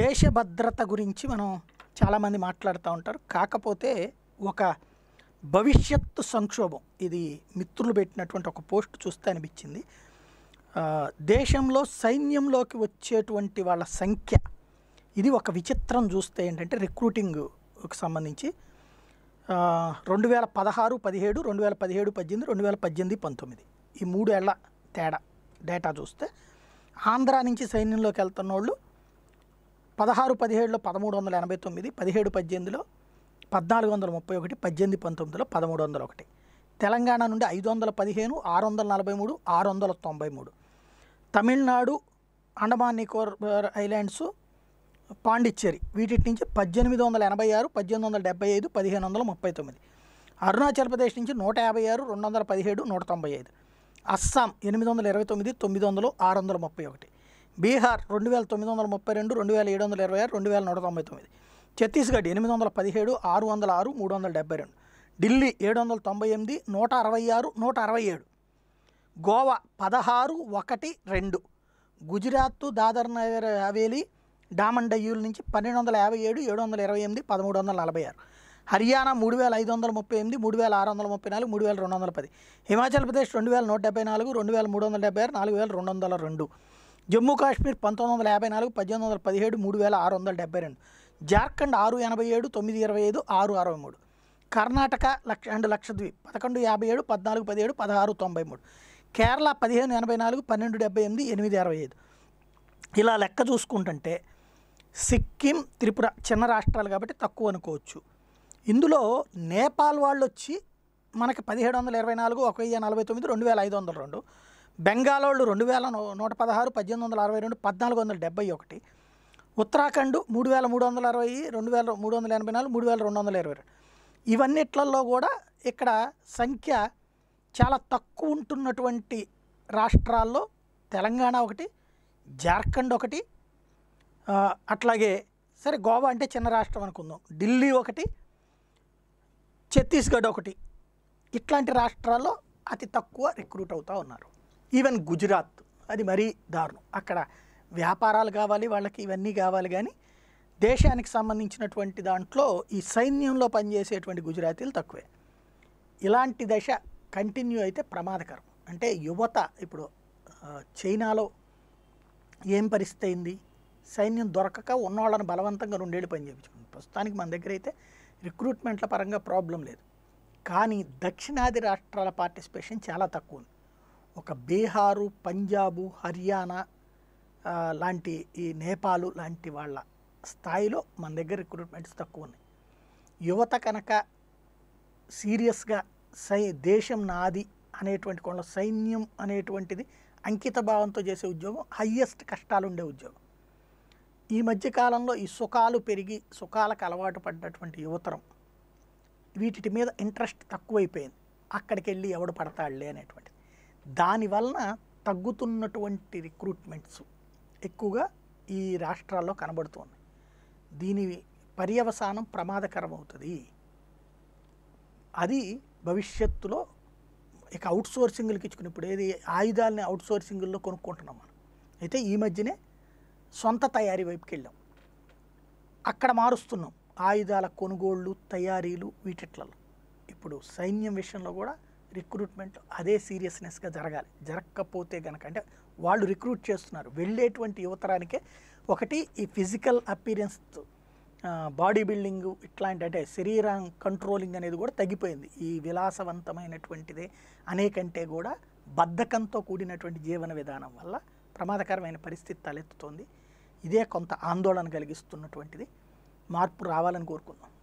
దేశ భద్రత గురించి మనం చాలామంది మాట్లాడుతూ ఉంటారు కాకపోతే ఒక భవిష్యత్తు సంక్షోభం ఇది మిత్రులు పెట్టినటువంటి ఒక పోస్ట్ చూస్తే అనిపించింది దేశంలో సైన్యంలోకి వచ్చేటువంటి వాళ్ళ సంఖ్య ఇది ఒక విచిత్రం చూస్తే ఏంటంటే రిక్రూటింగ్కి సంబంధించి రెండు వేల పదహారు పదిహేడు రెండు వేల పదిహేడు పద్దెనిమిది రెండు వేల పద్దెనిమిది పంతొమ్మిది ఈ మూడేళ్ల తేడా డేటా చూస్తే ఆంధ్ర నుంచి సైన్యంలోకి వెళ్తున్న వాళ్ళు పదహారు పదిహేడులో పదమూడు వందల ఎనభై తొమ్మిది పదిహేడు పద్దెనిమిదిలో పద్నాలుగు వందల ముప్పై ఒకటి పద్దెనిమిది పంతొమ్మిదిలో పదమూడు వందల ఒకటి తెలంగాణ నుండి ఐదు వందల పదిహేను ఆరు వందల నలభై మూడు ఆరు వందల తొంభై మూడు తమిళనాడు అండమాన్ నికోర్ ఐలాండ్స్ పాండిచ్చేరి వీటి నుంచి పద్దెనిమిది వందల ఎనభై ఆరు పద్దెనిమిది వందల డెబ్బై ఐదు పదిహేను వందల ముప్పై తొమ్మిది అరుణాచల్ ప్రదేశ్ నుంచి నూట యాభై ఆరు రెండు వందల పదిహేడు నూట తొంభై ఐదు అస్సాం ఎనిమిది వందల ఇరవై తొమ్మిది తొమ్మిది వందలు ఆరు వందల ముప్పై ఒకటి బీహార్ రెండు వేల తొమ్మిది వందల ముప్పై రెండు రెండు వేల ఏడు వందల ఇరవై ఆరు రెండు వేల నూట తొంభై తొమ్మిది ఛత్తీస్గఢ్ ఎనిమిది వందల పదిహేడు ఆరు వందల ఆరు మూడు వందల డెబ్బై రెండు ఢిల్లీ ఏడు వందల తొంభై ఎనిమిది నూట అరవై ఆరు నూట అరవై ఏడు గోవా పదహారు ఒకటి రెండు గుజరాత్ దాదర్ నగర్ హవేలీ డామన్ డయ్యూల నుంచి పన్నెండు వందల యాభై ఏడు ఏడు వందల ఇరవై ఎనిమిది పదమూడు వందల నలభై ఆరు హర్యానా మూడు వేల ఐదు వందల ముప్పై ఎనిమిది మూడు వేల ఆరు వందల ముప్పై నాలుగు మూడు వేల రెండు వందల పది హిమాచల్ ప్రదేశ్ రెండు వేల నూట డెబ్బై నాలుగు రెండు వేల మూడు వందల డెబ్బై ఆరు నాలుగు వేల రెండు వందల రెండు జమ్మూ కాశ్మీర్ పంతొమ్మిది వందల యాభై నాలుగు పద్దెనిమిది వందల పదిహేడు మూడు వేల ఆరు వందల డెబ్బై రెండు జార్ఖండ్ ఆరు ఎనభై ఏడు తొమ్మిది ఇరవై ఐదు ఆరు అరవై మూడు కర్ణాటక లక్ష అండ్ లక్షద్వీప్ పదకొండు యాభై ఏడు పద్నాలుగు పదిహేడు పదహారు తొంభై మూడు కేరళ పదిహేను ఎనభై నాలుగు పన్నెండు డెబ్బై ఎనిమిది ఎనిమిది అరవై ఐదు ఇలా లెక్క చూసుకుంటుంటే సిక్కిం త్రిపుర చిన్న రాష్ట్రాలు కాబట్టి తక్కువ అనుకోవచ్చు ఇందులో నేపాల్ వాళ్ళు వచ్చి మనకి పదిహేడు వందల ఇరవై నాలుగు ఒక వెయ్యి నలభై తొమ్మిది రెండు వేల ఐదు వందల రెండు వాళ్ళు రెండు వేల నూట పదహారు పద్దెనిమిది వందల అరవై రెండు పద్నాలుగు వందల డెబ్బై ఒకటి ఉత్తరాఖండ్ మూడు వేల మూడు వందల అరవై రెండు వేల మూడు వందల ఎనభై నాలుగు మూడు వేల రెండు వందల ఇరవై రెండు ఇవన్నిట్లలో కూడా ఇక్కడ సంఖ్య చాలా తక్కువ ఉంటున్నటువంటి రాష్ట్రాల్లో తెలంగాణ ఒకటి జార్ఖండ్ ఒకటి అట్లాగే సరే గోవా అంటే చిన్న రాష్ట్రం అనుకుందాం ఢిల్లీ ఒకటి ఛత్తీస్గఢ్ ఒకటి ఇట్లాంటి రాష్ట్రాల్లో అతి తక్కువ రిక్రూట్ అవుతూ ఉన్నారు ఈవెన్ గుజరాత్ అది మరీ దారుణం అక్కడ వ్యాపారాలు కావాలి వాళ్ళకి ఇవన్నీ కావాలి కానీ దేశానికి సంబంధించినటువంటి దాంట్లో ఈ సైన్యంలో పనిచేసేటువంటి గుజరాతీలు తక్కువే ఇలాంటి దశ కంటిన్యూ అయితే ప్రమాదకరం అంటే యువత ఇప్పుడు చైనాలో ఏం పరిస్థితి అయింది సైన్యం దొరకక ఉన్నవాళ్ళని బలవంతంగా రెండేళ్ళు పని చేయించుకుంది ప్రస్తుతానికి మన దగ్గర అయితే రిక్రూట్మెంట్ల పరంగా ప్రాబ్లం లేదు కానీ దక్షిణాది రాష్ట్రాల పార్టిసిపేషన్ చాలా తక్కువ ఉంది ఒక బీహారు పంజాబు హర్యానా లాంటి ఈ నేపాలు లాంటి వాళ్ళ స్థాయిలో మన దగ్గర రిక్రూట్మెంట్స్ తక్కువ ఉన్నాయి యువత కనుక సీరియస్గా సై దేశం నాది అనేటువంటి కొండ సైన్యం అనేటువంటిది అంకిత భావంతో చేసే ఉద్యోగం హయ్యెస్ట్ కష్టాలు ఉండే ఉద్యోగం ఈ మధ్యకాలంలో ఈ సుఖాలు పెరిగి సుఖాలకు అలవాటు పడ్డటువంటి యువతరం వీటి మీద ఇంట్రెస్ట్ తక్కువైపోయింది అక్కడికి వెళ్ళి ఎవడు పడతాడులే అనేటువంటిది దానివలన తగ్గుతున్నటువంటి రిక్రూట్మెంట్స్ ఎక్కువగా ఈ రాష్ట్రాల్లో కనబడుతోంది దీని పర్యవసానం ప్రమాదకరం అవుతుంది అది భవిష్యత్తులో ఇక అవుట్ సోర్సింగ్లకి ఇప్పుడు ఏది ఆయుధాలని అవుట్ సోర్సింగ్లో కొనుక్కుంటున్నాం మనం అయితే ఈ మధ్యనే సొంత తయారీ వైపుకి వెళ్ళాం అక్కడ మారుస్తున్నాం ఆయుధాల కొనుగోళ్ళు తయారీలు వీటిట్లలో ఇప్పుడు సైన్యం విషయంలో కూడా రిక్రూట్మెంట్ అదే సీరియస్నెస్గా జరగాలి జరగకపోతే కనుక అంటే వాళ్ళు రిక్రూట్ చేస్తున్నారు వెళ్ళేటువంటి యువతరానికే ఒకటి ఈ ఫిజికల్ అపీరెన్స్ బాడీ బిల్డింగ్ ఇట్లాంటి అంటే శరీరం కంట్రోలింగ్ అనేది కూడా తగ్గిపోయింది ఈ విలాసవంతమైనటువంటిదే అనేకంటే కూడా బద్ధకంతో కూడినటువంటి జీవన విధానం వల్ల ప్రమాదకరమైన పరిస్థితి తలెత్తుతోంది ఇదే కొంత ఆందోళన కలిగిస్తున్నటువంటిది మార్పు రావాలని కోరుకుందాం